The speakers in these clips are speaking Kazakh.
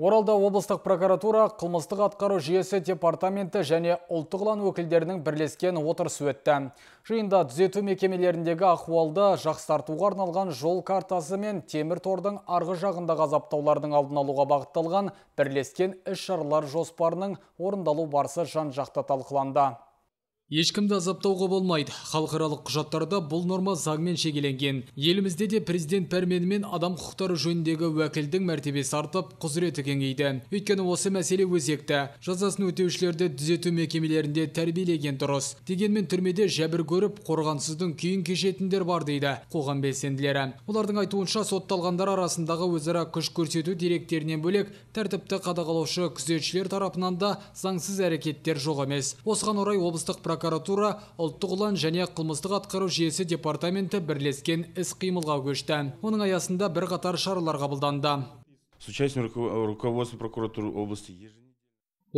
Оралда облыстық прокуратура қылмыстық атқару жүйесі департаменті және ұлттығылан өкілдерінің бірлескен отыр өтті. Жиында түзету мекемелеріндегі ақуалды жақсартуға арналған жол картасы мен темір тордың арғы жағында ғазаптаулардың алдын алуға бағытталған бірлескен іс шарлар жоспарының орындалу барсы жан жақты талқыланды ешкімді азаптауға болмайды халықаралық құжаттарда бұл норма заңмен шегеленген елімізде де президент пәрменімен адам құқықтары жөніндегі уәкілдің мәртебесі артып құзыреті кеңейді өйткені осы мәселе өзекті жазасын өтеушілерді түзету мекемелерінде тәрбиелеген дұрыс дегенмен түрмеде жәбір көріп қорғансыздың күйін кешетіндер бар дейді қоғам белсенділері олардың айтуынша сотталғандар арасындағы өзара күш көрсету деректерінен бөлек тәртіпті қадағалаушы күзетшілер тарапынан да заңсыз әрекеттер жоқ емес осыған орай облыстық прокуратура ұлттық ұлан және қылмыстық атқару жүйесі департаменті бірлескен іс қимылға көшті оның аясында бірқатар шаралар қабылданды с участием руководства прокуратуры области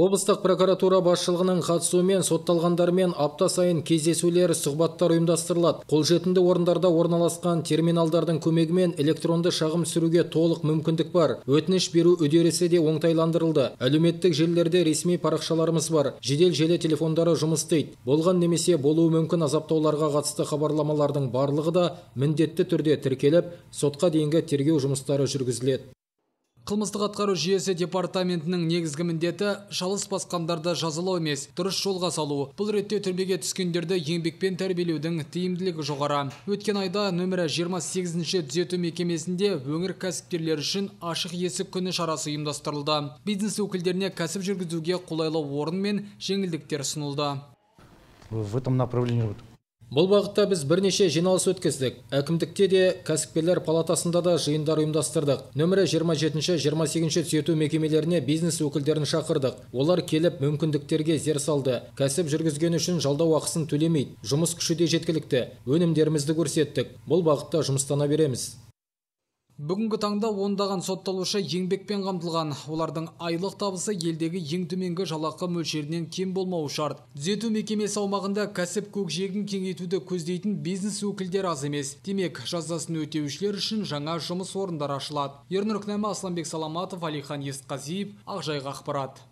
облыстық прокуратура басшылығының қатысуымен сотталғандармен апта сайын кездесулер сұхбаттар ұйымдастырылады қолжетімді орындарда орналасқан терминалдардың көмегімен электронды шағым сүруге толық мүмкіндік бар өтініш беру үдерісі де оңтайландырылды әлеуметтік желілерде ресми парақшаларымыз бар жедел желі телефондары жұмыс істейді болған немесе болуы мүмкін азаптауларға қатысты хабарламалардың барлығы да міндетті түрде тіркеліп сотқа дейінгі тергеу жұмыстары жүргізіледі қылмыстық атқару жүйесі департаментінің негізгі міндеті шалыс басқандарды жазалау емес дұрыс жолға салу бұл ретте түрмеге түскендерді еңбекпен тәрбиелеудің тиімділігі жоғары өткен айда нөмірі 28-ші түзету мекемесінде өңір кәсіпкерлері үшін ашық есік күні шарасы ұйымдастырылды бизнес өкілдеріне кәсіп жүргізуге қолайлы орын мен жеңілдіктер ұсынылды в этом направлении бұл бағытта біз бірнеше жиналыс өткіздік әкімдікте де кәсіпкерлер палатасында да жиындар ұйымдастырдық нөмірі 27-28 түзету мекемелеріне бизнес өкілдерін шақырдық олар келіп мүмкіндіктерге зер салды кәсіп жүргізген үшін жалдау ақысын төлемейді жұмыс күші де жеткілікті өнімдерімізді көрсеттік бұл бағытта жұмыстана береміз бүгінгі таңда ондаған сотталушы еңбекпен қамтылған олардың айлық табысы елдегі ең төменгі жалақы мөлшерінен кем болмауы шарт түзету мекемесі аумағында кәсіп көкжиегін кеңейтуді көздейтін бизнес өкілдер аз емес демек жазасын өтеушілер үшін жаңа жұмыс орындары ашылады ернұр асламбек саламатов Алихан есқазиев ақжайық ақпарат